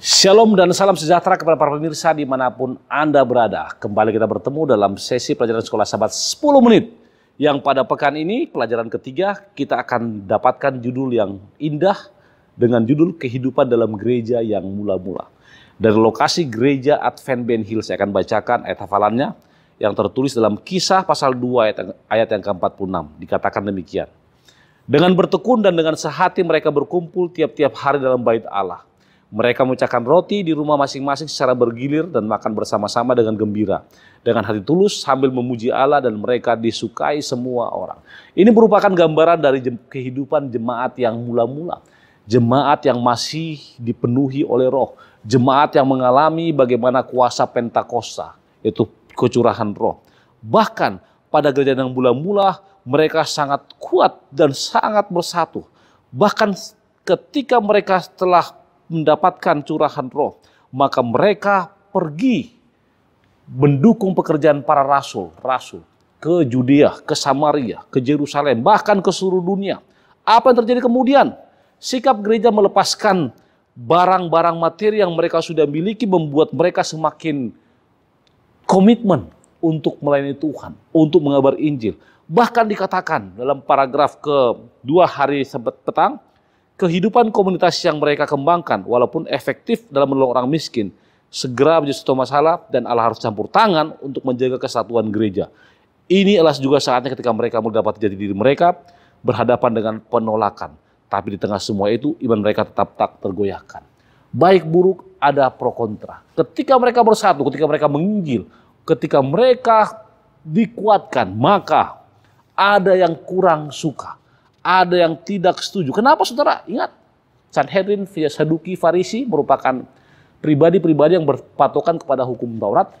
Shalom dan salam sejahtera kepada para pemirsa dimanapun Anda berada. Kembali kita bertemu dalam sesi pelajaran sekolah sahabat 10 menit. Yang pada pekan ini, pelajaran ketiga, kita akan dapatkan judul yang indah dengan judul kehidupan dalam gereja yang mula-mula. Dari lokasi gereja Advent Ben Hill, saya akan bacakan ayat hafalannya yang tertulis dalam kisah pasal 2 ayat, ayat yang ke-46. Dikatakan demikian. Dengan bertekun dan dengan sehati mereka berkumpul tiap-tiap hari dalam bait Allah mereka mengucapkan roti di rumah masing-masing secara bergilir dan makan bersama-sama dengan gembira. Dengan hati tulus sambil memuji Allah dan mereka disukai semua orang. Ini merupakan gambaran dari kehidupan jemaat yang mula-mula. Jemaat yang masih dipenuhi oleh roh. Jemaat yang mengalami bagaimana kuasa Pentakosta, yaitu kecurahan roh. Bahkan pada gereja yang mula-mula mereka sangat kuat dan sangat bersatu. Bahkan ketika mereka telah mendapatkan curahan roh, maka mereka pergi mendukung pekerjaan para rasul, rasul ke Judea, ke Samaria, ke Yerusalem, bahkan ke seluruh dunia. Apa yang terjadi kemudian? Sikap gereja melepaskan barang-barang materi yang mereka sudah miliki membuat mereka semakin komitmen untuk melayani Tuhan, untuk mengabar Injil. Bahkan dikatakan dalam paragraf ke dua hari petang, kehidupan komunitas yang mereka kembangkan, walaupun efektif dalam menolong orang miskin, segera menjadi suatu masalah dan Allah harus campur tangan untuk menjaga kesatuan gereja. Ini adalah juga saatnya ketika mereka mendapat jadi diri mereka berhadapan dengan penolakan. Tapi di tengah semua itu, iman mereka tetap tak tergoyahkan. Baik buruk ada pro kontra. Ketika mereka bersatu, ketika mereka menginjil, ketika mereka dikuatkan, maka ada yang kurang suka ada yang tidak setuju. Kenapa saudara? Ingat, Sanhedrin, Saduki, Farisi merupakan pribadi-pribadi yang berpatokan kepada hukum Taurat,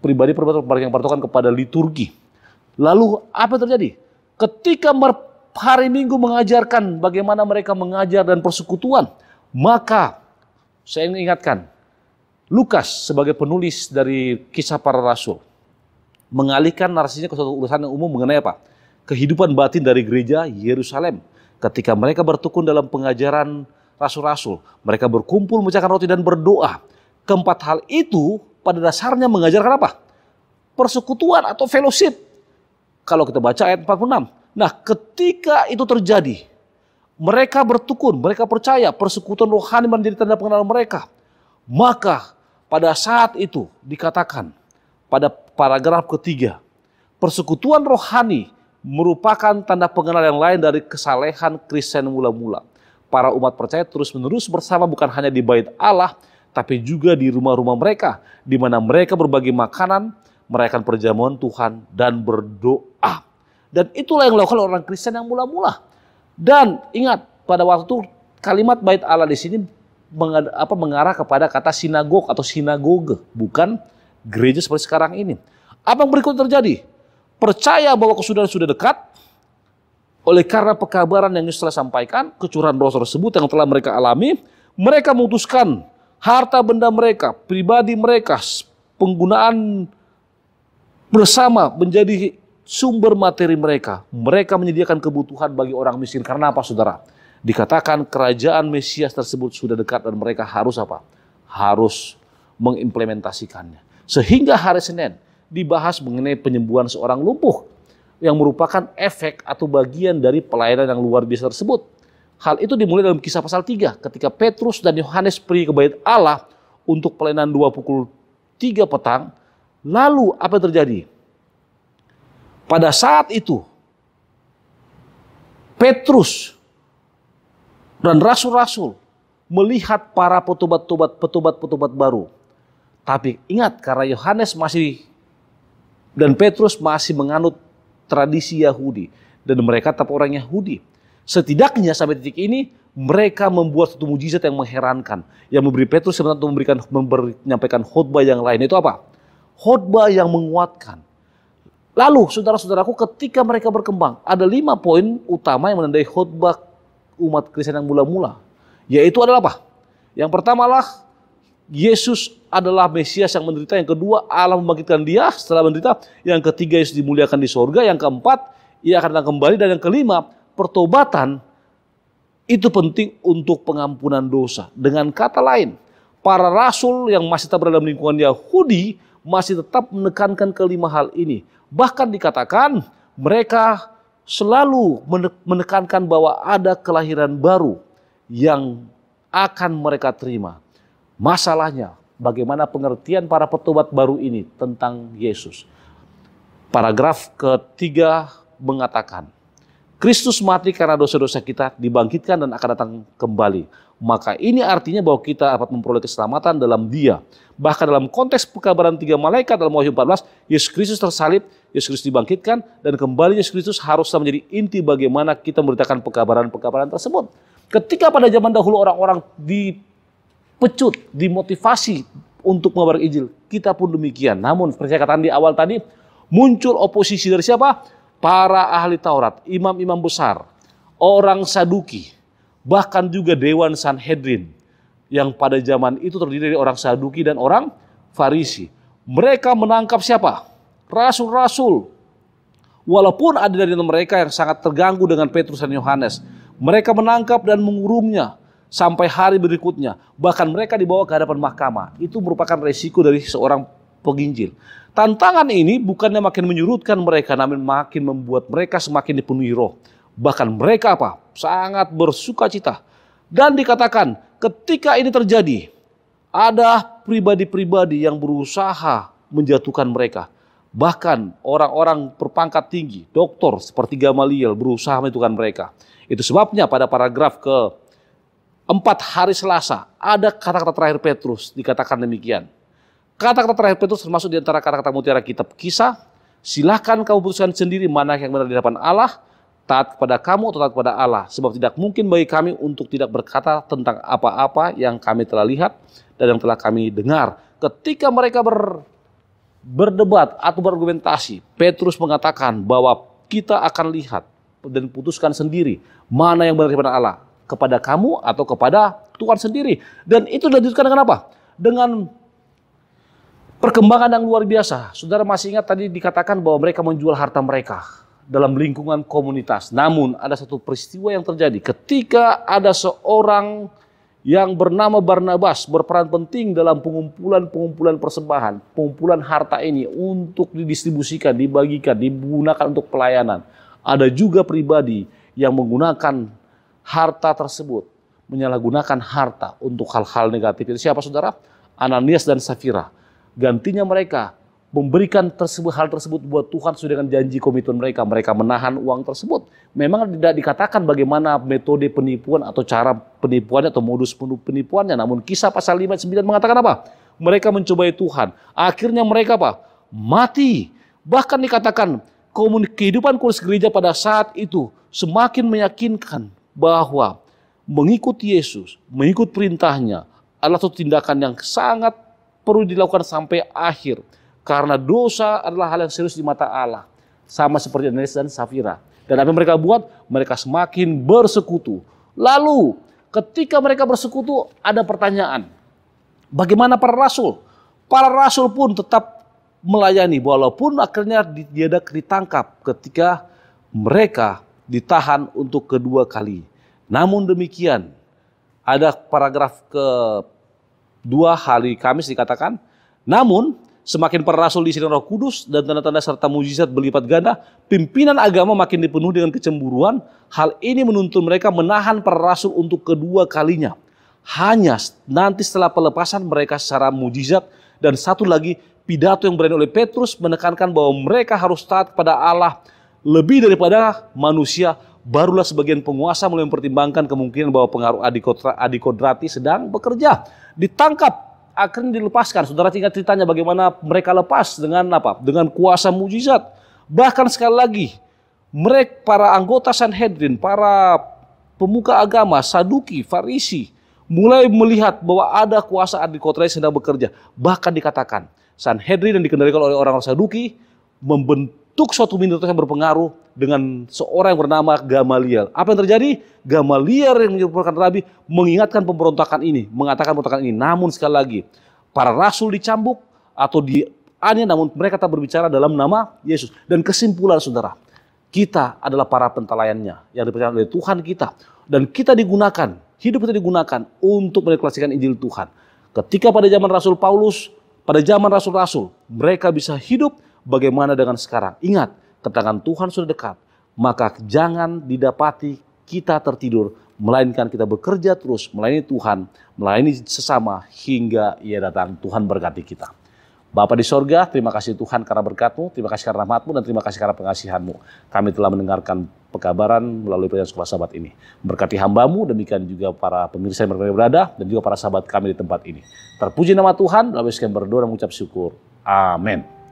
pribadi-pribadi yang berpatokan kepada liturgi. Lalu apa yang terjadi? Ketika hari Minggu mengajarkan bagaimana mereka mengajar dan persekutuan, maka saya ingin ingatkan, Lukas sebagai penulis dari kisah para rasul mengalihkan narasinya ke suatu urusan yang umum mengenai apa? kehidupan batin dari gereja Yerusalem. Ketika mereka bertukun dalam pengajaran rasul-rasul, mereka berkumpul memecahkan roti dan berdoa. Keempat hal itu pada dasarnya mengajarkan apa? Persekutuan atau fellowship. Kalau kita baca ayat 46. Nah ketika itu terjadi, mereka bertukun, mereka percaya persekutuan rohani menjadi tanda pengenalan mereka. Maka pada saat itu dikatakan pada paragraf ketiga, persekutuan rohani merupakan tanda pengenal yang lain dari kesalehan Kristen mula-mula. Para umat percaya terus-menerus bersama bukan hanya di bait Allah, tapi juga di rumah-rumah mereka, di mana mereka berbagi makanan, merayakan perjamuan Tuhan, dan berdoa. Dan itulah yang dilakukan orang Kristen yang mula-mula. Dan ingat, pada waktu kalimat bait Allah di sini mengarah kepada kata sinagog atau sinagoge, bukan gereja seperti sekarang ini. Apa yang berikut terjadi? percaya bahwa kesudahan sudah dekat, oleh karena pekabaran yang Yesus telah sampaikan, kecurahan roh tersebut yang telah mereka alami, mereka memutuskan harta benda mereka, pribadi mereka, penggunaan bersama menjadi sumber materi mereka. Mereka menyediakan kebutuhan bagi orang miskin. Karena apa saudara? Dikatakan kerajaan Mesias tersebut sudah dekat dan mereka harus apa? Harus mengimplementasikannya. Sehingga hari Senin, dibahas mengenai penyembuhan seorang lumpuh yang merupakan efek atau bagian dari pelayanan yang luar biasa tersebut. Hal itu dimulai dalam kisah pasal 3 ketika Petrus dan Yohanes pergi ke bait Allah untuk pelayanan dua pukul 3 petang. Lalu apa yang terjadi? Pada saat itu Petrus dan rasul-rasul melihat para petubat-petubat petubat-petubat baru. Tapi ingat karena Yohanes masih dan Petrus masih menganut tradisi Yahudi. Dan mereka tetap orang Yahudi. Setidaknya sampai titik ini mereka membuat satu mujizat yang mengherankan. Yang memberi Petrus sebenarnya untuk memberikan, menyampaikan khutbah yang lain. Itu apa? Khutbah yang menguatkan. Lalu saudara-saudaraku ketika mereka berkembang, ada lima poin utama yang menandai khutbah umat Kristen yang mula-mula. Yaitu adalah apa? Yang pertama lah Yesus adalah Mesias yang menderita. Yang kedua, Allah membangkitkan dia setelah menderita. Yang ketiga, Yesus dimuliakan di sorga. Yang keempat, ia akan datang kembali. Dan yang kelima, pertobatan itu penting untuk pengampunan dosa. Dengan kata lain, para rasul yang masih tetap berada dalam lingkungan Yahudi masih tetap menekankan kelima hal ini. Bahkan dikatakan mereka selalu menekankan bahwa ada kelahiran baru yang akan mereka terima Masalahnya, bagaimana pengertian para petubat baru ini tentang Yesus. Paragraf ketiga mengatakan, Kristus mati karena dosa-dosa kita dibangkitkan dan akan datang kembali. Maka ini artinya bahwa kita dapat memperoleh keselamatan dalam dia. Bahkan dalam konteks pekabaran tiga malaikat dalam Wahyu 14, Yesus Kristus tersalib, Yesus Kristus dibangkitkan, dan kembali Yesus Kristus haruslah menjadi inti bagaimana kita memberitakan pekabaran-pekabaran tersebut. Ketika pada zaman dahulu orang-orang di pecut, dimotivasi untuk mengabarkan Injil. Kita pun demikian. Namun seperti saya di awal tadi, muncul oposisi dari siapa? Para ahli Taurat, imam-imam besar, orang Saduki, bahkan juga Dewan Sanhedrin yang pada zaman itu terdiri dari orang Saduki dan orang Farisi. Mereka menangkap siapa? Rasul-rasul. Walaupun ada dari mereka yang sangat terganggu dengan Petrus dan Yohanes. Mereka menangkap dan mengurungnya sampai hari berikutnya. Bahkan mereka dibawa ke hadapan mahkamah. Itu merupakan resiko dari seorang penginjil. Tantangan ini bukannya makin menyurutkan mereka, namun makin membuat mereka semakin dipenuhi roh. Bahkan mereka apa? Sangat bersuka cita. Dan dikatakan ketika ini terjadi, ada pribadi-pribadi yang berusaha menjatuhkan mereka. Bahkan orang-orang berpangkat tinggi, dokter seperti Gamaliel berusaha menjatuhkan mereka. Itu sebabnya pada paragraf ke Empat hari Selasa, ada kata-kata terakhir Petrus dikatakan demikian. Kata-kata terakhir Petrus termasuk di antara kata-kata mutiara kitab kisah. Silahkan kamu putuskan sendiri mana yang benar di hadapan Allah, taat kepada kamu atau taat kepada Allah. Sebab tidak mungkin bagi kami untuk tidak berkata tentang apa-apa yang kami telah lihat dan yang telah kami dengar. Ketika mereka ber, berdebat atau berargumentasi, Petrus mengatakan bahwa kita akan lihat dan putuskan sendiri mana yang benar di hadapan Allah kepada kamu atau kepada Tuhan sendiri. Dan itu dilanjutkan dengan apa? Dengan perkembangan yang luar biasa. Saudara masih ingat tadi dikatakan bahwa mereka menjual harta mereka dalam lingkungan komunitas. Namun ada satu peristiwa yang terjadi ketika ada seorang yang bernama Barnabas berperan penting dalam pengumpulan-pengumpulan persembahan, pengumpulan harta ini untuk didistribusikan, dibagikan, digunakan untuk pelayanan. Ada juga pribadi yang menggunakan harta tersebut, menyalahgunakan harta untuk hal-hal negatif. Itu siapa saudara? Ananias dan Safira. Gantinya mereka memberikan tersebut hal tersebut buat Tuhan sudah dengan janji komitmen mereka. Mereka menahan uang tersebut. Memang tidak dikatakan bagaimana metode penipuan atau cara penipuannya atau modus penipuannya. Namun kisah pasal 9 mengatakan apa? Mereka mencobai Tuhan. Akhirnya mereka apa? Mati. Bahkan dikatakan kehidupan kursus gereja pada saat itu semakin meyakinkan bahwa mengikuti Yesus, mengikut perintahnya adalah satu tindakan yang sangat perlu dilakukan sampai akhir. Karena dosa adalah hal yang serius di mata Allah. Sama seperti Anis dan Safira. Dan apa yang mereka buat? Mereka semakin bersekutu. Lalu ketika mereka bersekutu ada pertanyaan. Bagaimana para rasul? Para rasul pun tetap melayani walaupun akhirnya dia ditangkap ketika mereka ditahan untuk kedua kali. Namun demikian, ada paragraf ke dua hari Kamis dikatakan, namun semakin para rasul di sini roh kudus dan tanda-tanda serta mujizat berlipat ganda, pimpinan agama makin dipenuhi dengan kecemburuan. Hal ini menuntun mereka menahan para rasul untuk kedua kalinya. Hanya nanti setelah pelepasan mereka secara mujizat dan satu lagi pidato yang berani oleh Petrus menekankan bahwa mereka harus taat kepada Allah lebih daripada manusia, barulah sebagian penguasa mulai mempertimbangkan kemungkinan bahwa pengaruh adikodrati sedang bekerja. Ditangkap, akhirnya dilepaskan. Saudara tinggal ceritanya bagaimana mereka lepas dengan apa? Dengan kuasa mujizat. Bahkan sekali lagi, mereka para anggota Sanhedrin, para pemuka agama, Saduki, Farisi, mulai melihat bahwa ada kuasa adikodrati sedang bekerja. Bahkan dikatakan, Sanhedrin yang dikendalikan oleh orang-orang Saduki, membentuk untuk suatu minoritas yang berpengaruh dengan seorang yang bernama Gamaliel. Apa yang terjadi? Gamaliel yang menyebutkan rabi mengingatkan pemberontakan ini, mengatakan pemberontakan ini. Namun sekali lagi, para rasul dicambuk atau di aneh. namun mereka tak berbicara dalam nama Yesus. Dan kesimpulan saudara, kita adalah para pentalayannya yang dipercaya oleh Tuhan kita. Dan kita digunakan, hidup kita digunakan untuk mendeklarasikan Injil Tuhan. Ketika pada zaman Rasul Paulus, pada zaman Rasul-Rasul, mereka bisa hidup bagaimana dengan sekarang? Ingat, ketangan Tuhan sudah dekat, maka jangan didapati kita tertidur, melainkan kita bekerja terus melayani Tuhan, melayani sesama hingga ia datang. Tuhan berkati kita. Bapak di sorga, terima kasih Tuhan karena berkatmu, terima kasih karena rahmatmu, dan terima kasih karena pengasihanmu. Kami telah mendengarkan pekabaran melalui pelayanan sekolah sahabat ini. Berkati hambamu, demikian juga para pemirsa yang berada, dan juga para sahabat kami di tempat ini. Terpuji nama Tuhan, lalu sekian berdoa dan mengucap syukur. Amin.